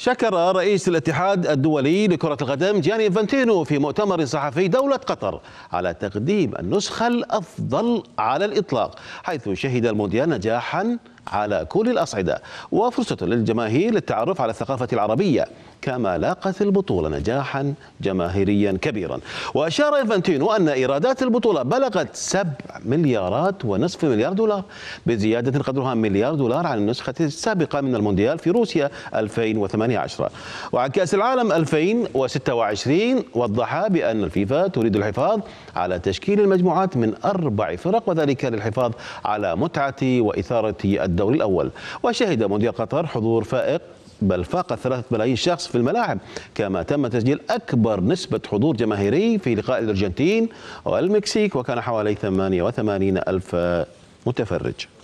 شكر رئيس الاتحاد الدولي لكرة القدم جاني فانتينو في مؤتمر صحفي دولة قطر على تقديم النسخة الأفضل على الإطلاق حيث شهد المونديال نجاحا على كل الأصعدة وفرصة للجماهير للتعرف على الثقافة العربية كما لاقت البطولة نجاحا جماهيريا كبيرا وأشار إنفانتينو أن إيرادات البطولة بلغت 7 مليارات ونصف مليار دولار بزيادة قدرها مليار دولار عن النسخة السابقة من المونديال في روسيا 2018 وعن كأس العالم 2026 وضح بأن الفيفا تريد الحفاظ على تشكيل المجموعات من أربع فرق وذلك للحفاظ على متعة وإثارة الدولة الدور الأول وشهد مونديال قطر حضور فائق بل فاق ثلاثة ملايين شخص في الملاعب كما تم تسجيل أكبر نسبة حضور جماهيري في لقاء الأرجنتين والمكسيك وكان حوالي 88 ألف متفرج